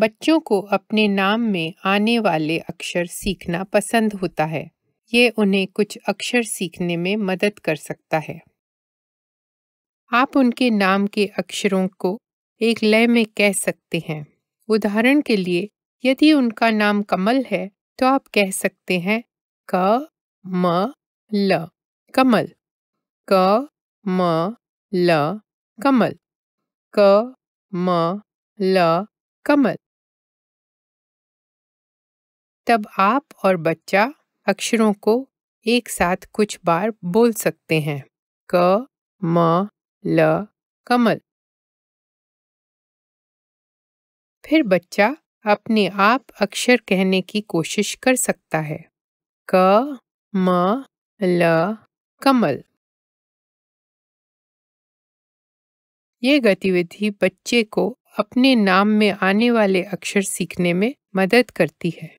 बच्चों को अपने नाम में आने वाले अक्षर सीखना पसंद होता है ये उन्हें कुछ अक्षर सीखने में मदद कर सकता है आप उनके नाम के अक्षरों को एक लय में कह सकते हैं उदाहरण के लिए यदि उनका नाम कमल है तो आप कह सकते हैं क म ल कमल क म ल कमल क म ल कमल तब आप और बच्चा अक्षरों को एक साथ कुछ बार बोल सकते हैं क म ल कमल फिर बच्चा अपने आप अक्षर कहने की कोशिश कर सकता है क म ल कमल ये गतिविधि बच्चे को अपने नाम में आने वाले अक्षर सीखने में मदद करती है